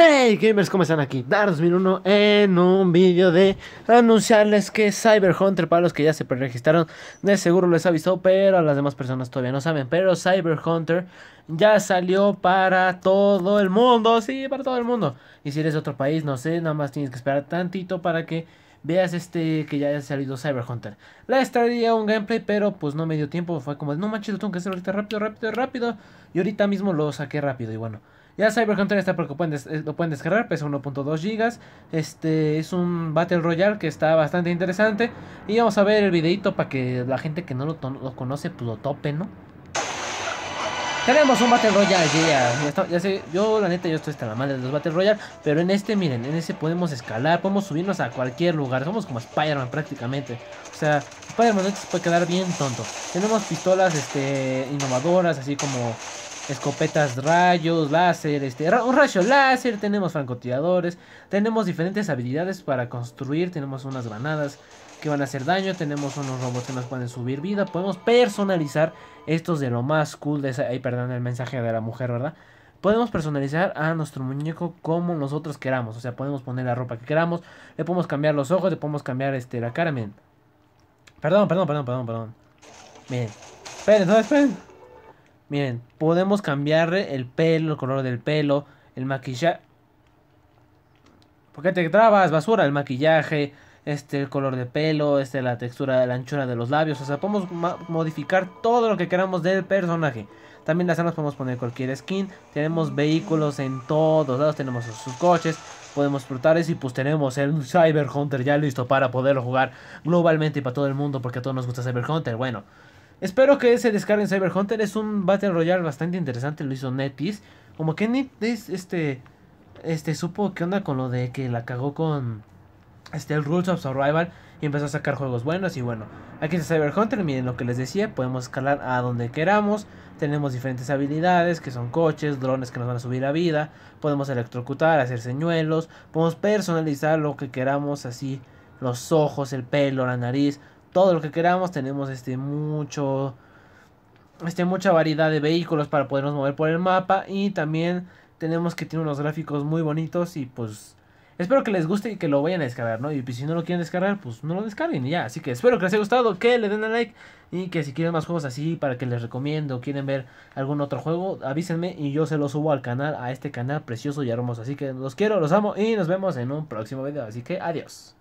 Hey gamers, ¿cómo están aquí? Dar 2001 en un vídeo de anunciarles que Cyber Hunter, para los que ya se pre-registraron de seguro les avisó, pero a las demás personas todavía no saben. Pero Cyber Hunter ya salió para todo el mundo, sí, para todo el mundo. Y si eres de otro país, no sé, nada más tienes que esperar tantito para que veas este que ya haya salido Cyber Hunter. La traería un gameplay, pero pues no me dio tiempo, fue como, no manches, lo tengo que hacer ahorita rápido, rápido, rápido. Y ahorita mismo lo saqué rápido y bueno. Ya Cyberhunter está porque eh, lo pueden descargar, pesa 1.2 GB. Este es un Battle Royale que está bastante interesante. Y vamos a ver el videito para que la gente que no lo, conoce pues lo tope, ¿no? Tenemos un Battle Royale, yeah. ya, sé, yo la neta yo estoy hasta la madre de los Battle Royale, pero en este, miren, en ese podemos escalar, podemos subirnos a cualquier lugar, somos como Spider-Man prácticamente. O sea, Spider-Man se puede quedar bien tonto. Tenemos pistolas este, innovadoras, así como escopetas rayos, láser, este, un rayo láser, tenemos francotiradores, tenemos diferentes habilidades para construir, tenemos unas granadas que van a hacer daño, tenemos unos robots que nos pueden subir vida, podemos personalizar estos de lo más cool de esa, perdón, el mensaje de la mujer, ¿verdad? Podemos personalizar a nuestro muñeco como nosotros queramos, o sea, podemos poner la ropa que queramos, le podemos cambiar los ojos, le podemos cambiar este la cara, miren. Perdón, perdón, perdón, perdón, perdón. Miren. Esperen, esperen. Miren, podemos cambiar el pelo, el color del pelo, el maquillaje. ¿Por qué te trabas? Basura, el maquillaje, este, el color de pelo, este, la textura, la anchura de los labios. O sea, podemos modificar todo lo que queramos del personaje. También las armas podemos poner cualquier skin. Tenemos vehículos en todos lados, tenemos sus coches. Podemos explotar eso y pues tenemos el Cyber Hunter ya listo para poderlo jugar globalmente y para todo el mundo porque a todos nos gusta Cyber Hunter. Bueno, Espero que se descarguen Cyber Hunter. Es un Battle Royale bastante interesante. Lo hizo Netis. Como que Netis este, este, supo qué onda con lo de que la cagó con este, el Rules of Survival. Y empezó a sacar juegos buenos. Y bueno, aquí está Cyber Hunter. Miren lo que les decía. Podemos escalar a donde queramos. Tenemos diferentes habilidades que son coches, drones que nos van a subir a vida. Podemos electrocutar, hacer señuelos. Podemos personalizar lo que queramos así. Los ojos, el pelo, la nariz todo lo que queramos. Tenemos este mucho este mucha variedad de vehículos para podernos mover por el mapa y también tenemos que tiene unos gráficos muy bonitos y pues espero que les guste y que lo vayan a descargar, ¿no? Y pues, si no lo quieren descargar, pues no lo descarguen y ya. Así que espero que les haya gustado, que le den a like y que si quieren más juegos así para que les recomiendo, quieren ver algún otro juego, avísenme y yo se lo subo al canal, a este canal precioso y hermoso. Así que los quiero, los amo y nos vemos en un próximo video. Así que adiós.